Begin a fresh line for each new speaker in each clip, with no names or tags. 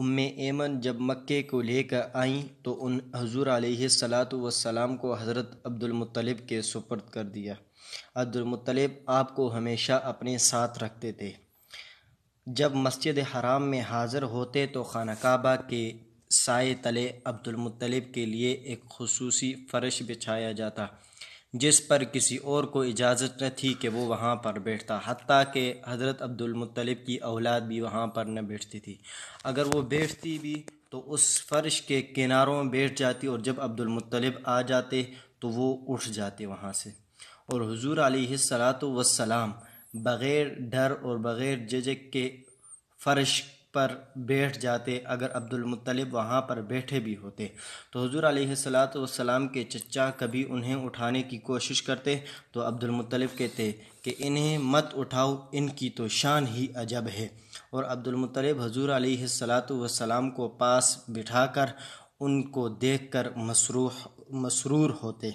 उम ऐमन जब मक्के को लेकर आईं तो उन हजूर सलात वसलाम को हज़रत अब्दुलमतलब के सुपर्द कर दिया अब्दुलमतलब आपको हमेशा अपने साथ रखते थे जब मस्जिद हराम में हाज़िर होते तो खाना काबा के साय तले अब्दुलमतलब के लिए एक खसूसी फ़र्श बिछाया जाता जिस पर किसी और को इजाज़त न थी कि वो वहाँ पर बैठता हती कि हज़रत अब्दुलमतलब की औलाद भी वहाँ पर न बैठती थी अगर वो बैठती भी तो उस फ़र्श के किनारों में बैठ जाती और जब अब्दुलमतलब आ जाते तो वो उठ जाते वहाँ से और हजूर आलत वसलाम बग़ैर डर और बग़ैर जजक के फ़र्श पर बैठ जाते अगर अब्दुल मुत्तलिब वहाँ पर बैठे भी होते तो हजूर सलात वसलाम के चचा कभी उन्हें उठाने की कोशिश करते तो अब्दुल मुत्तलिब कहते कि इन्हें मत उठाओ इनकी तो शान ही अजब है और अब्दुल मुत्तलिब हजूर सलात वसलाम को पास बिठाकर उनको देखकर मसरूह मसरूर होते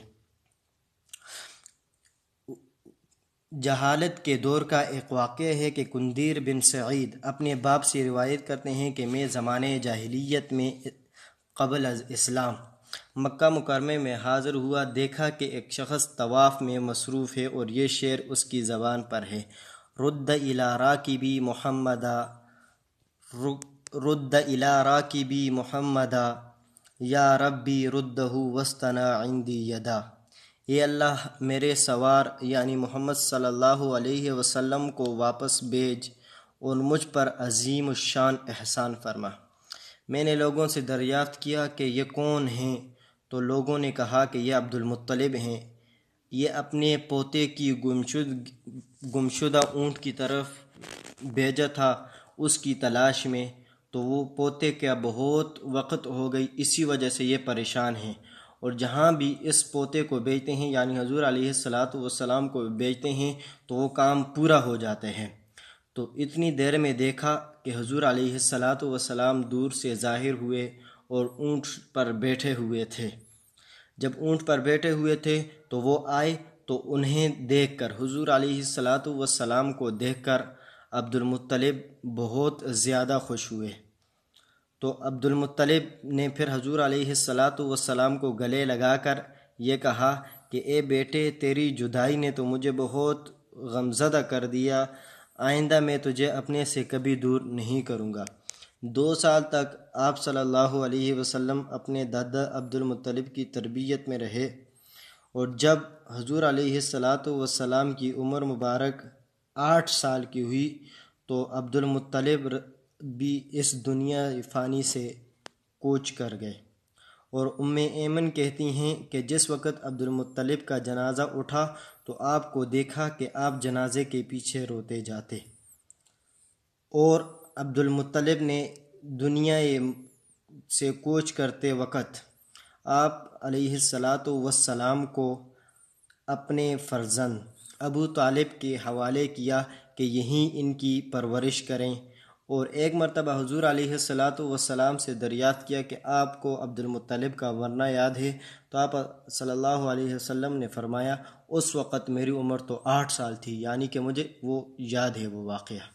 जहालत के दौर का एक वाक़ है कि कुंदीर बिन सईद अपने बाप से रिवायत करते हैं कि मैं ज़माने जाहिलियत में कबल इस्लाम मक्का मुकरमे में हाज़िर हुआ देखा कि एक शख्स तवाफ़ में मसरूफ़ है और ये शेर उसकी ज़बान पर है रुद्द इला बी मोहम्मदा रुद्द इला बी मोहम्मदा या रुद्द हु वस्तना इंदी यदा ये अल्लाह मेरे सवार यानी मोहम्मद सल्लल्लाहु अलैहि वसल्लम को वापस भेज और मुझ पर अजीम शान एहसान फरमा मैंने लोगों से दरियाफ़्त किया कि ये कौन हैं तो लोगों ने कहा कि यह अब्दुलमतलब हैं ये अपने पोते की गुमशुद गुमशुदा ऊँट की तरफ भेजा था उसकी तलाश में तो वो पोते क्या बहुत वक्त हो गई इसी वजह से ये परेशान हैं और जहाँ भी इस पोते को बेचते हैं यानी हजूर सलात वसलाम को बेचते हैं तो वो काम पूरा हो जाते हैं तो इतनी देर में देखा कि हजूर सलात वसलाम दूर से ज़ाहिर हुए और ऊँट पर बैठे हुए थे जब ऊँट पर बैठे हुए थे तो वो आए तो उन्हें देख कर हजूर सलात वसलाम को देख कर अब्दुलमतलब बहुत ज़्यादा खुश हुए तो अब्दुलमतलब ने फिर हजूर सलात वसलाम को गले लगाकर ये कहा कि ए बेटे तेरी जुदाई ने तो मुझे बहुत गमजदा कर दिया आइंदा मैं तुझे अपने से कभी दूर नहीं करूँगा दो साल तक आप सल्लल्लाहु अलैहि वसल्लम अपने दादा अब्दुलमतलब की तरबियत में रहे और जब हजूर सलात वसलाम की उम्र मुबारक आठ साल की हुई तो अब्दुलमतलब भी इस दुनिया फ़ानी से कोच कर गए और उम ऐमन कहती हैं कि जिस वक़्त अब्दुलमतलब का जनाजा उठा तो आपको देखा कि आप जनाजे के पीछे रोते जाते और अब्दुलमतलब ने दुनिया से कोच करते वक़्त आप सलात को अपने फर्जंद अबू तालिब के हवाले किया कि यहीं इनकी परवरिश करें और एक मरतबा हजूर सलात वसलाम से दरियात किया कि आपको अब्दुलमतलब का वरना याद है तो आप सल्लल्लाहु अलैहि वसल्लम ने फरमाया उस वक़्त मेरी उम्र तो आठ साल थी यानी कि मुझे वो याद है वो वाक़